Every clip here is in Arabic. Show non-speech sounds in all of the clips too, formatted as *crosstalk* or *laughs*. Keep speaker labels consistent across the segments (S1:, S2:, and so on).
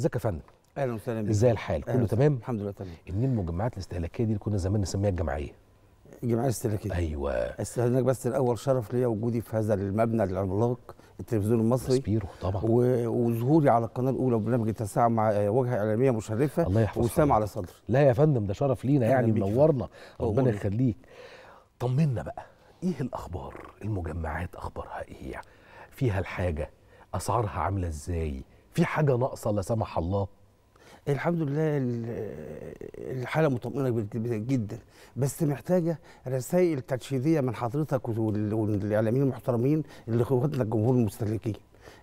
S1: ازيك يا فندم
S2: اهلا وسهلا بك ازاي الحال كله تمام الحمد لله تمام
S1: ان المجمعات الاستهلاكيه دي اللي كنا زمان
S2: نسميها الجمعيه الجمعيه الاستهلاكيه ايوه استهلاك بس الاول شرف ليا وجودي في هذا المبنى العملاق التلفزيون المصري سبيرو طبعا وظهوري على القناه الاولى وبرنامج التسعة مع وجهه اعلاميه مشرفه الله يحفظك وسام على صدري
S1: لا يا فندم ده شرف لينا يعني منورنا ربنا يخليك طمنا بقى ايه الاخبار المجمعات اخبارها ايه يعني؟ فيها الحاجه اسعارها عامله ازاي في حاجه ناقصه لا
S2: سمح الله الحمد لله الحاله مطمئنه جدا بس محتاجه رسائل ترشيديه من حضرتك والاعلاميين المحترمين اللي لاخواتنا الجمهور المستهلكين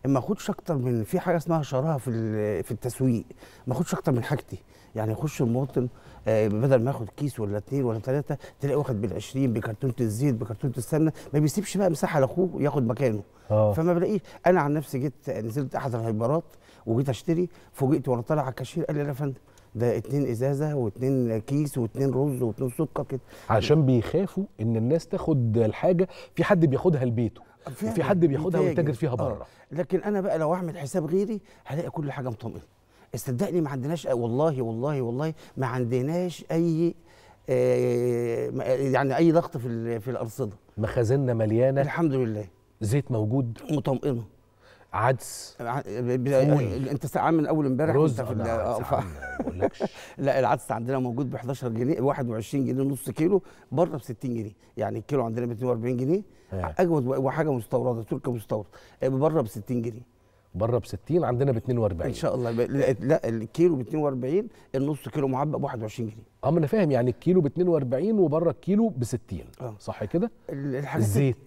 S2: ما اخدش اكتر من في حاجه اسمها شراهه في في التسويق ما اخدش اكتر من حاجتي يعني يخش المواطن آه، بدل ما ياخد كيس ولا اتنين ولا تلاته تلاقيه واخد بال 20 بكرتونه الزيت بكرتونه السمنه ما بيسيبش بقى مساحه لاخوه ياخد مكانه أوه. فما بلاقيش انا عن نفسي جيت نزلت احد الهايبرات وجيت اشتري فوجئت وانا طالع على الكاشير قال لي يا فندم ده اتنين ازازه واتنين كيس واتنين رز واتنين سكر كده عشان بيخافوا ان الناس تاخد الحاجه في حد بياخدها لبيته
S1: في حد بياخدها ويتاجر فيها آه. بره
S2: لكن انا بقى لو اعمل حساب غيري هلاقي كل حاجه مطمئنه صدقني ما عندناش والله والله والله ما عندناش اي آه، يعني اي ضغط في في الارصده مخازننا مليانه الحمد لله زيت موجود مطمئنه عدس انت عامل من اول امبارح رز في آه، ف... *laughs* لا العدس عندنا موجود ب 11 جنيه 21 جنيه نص كيلو بره ب 60 جنيه يعني الكيلو عندنا ب 42 جنيه اجود وحاجه مستورده تركيا مستورد آه، بره ب 60 جنيه بره ب 60 عندنا ب 42 ان شاء الله ب... لا الكيلو ب 42 النص كيلو معبأ ب 21 جنيه اه ما انا فاهم يعني الكيلو ب 42 وبره الكيلو ب 60 آه. صح كده الزيت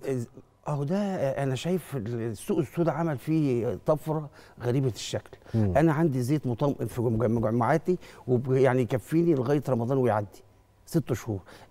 S2: اهو ده انا شايف السوق السوداء عمل فيه طفره غريبه الشكل مم. انا عندي زيت مطمئن في مجمعاتي ويعني يكفيني لغايه رمضان ويعدي ست شهور